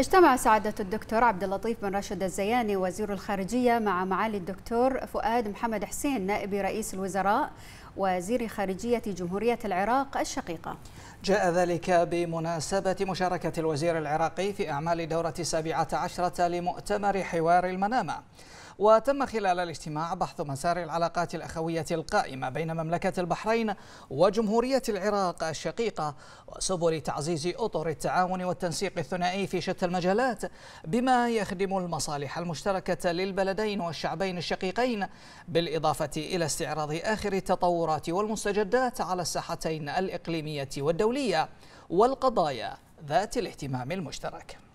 اجتمع سعادة الدكتور عبد اللطيف بن راشد الزياني وزير الخارجية مع معالي الدكتور فؤاد محمد حسين نائب رئيس الوزراء وزير خارجية جمهورية العراق الشقيقة جاء ذلك بمناسبة مشاركة الوزير العراقي في أعمال دورة السابعة عشرة لمؤتمر حوار المنامة وتم خلال الاجتماع بحث مسار العلاقات الأخوية القائمة بين مملكة البحرين وجمهورية العراق الشقيقة وسبل تعزيز أطر التعاون والتنسيق الثنائي في شتى المجالات بما يخدم المصالح المشتركة للبلدين والشعبين الشقيقين بالإضافة إلى استعراض آخر التطورات والمستجدات على الساحتين الإقليمية والدولية والقضايا ذات الاهتمام المشترك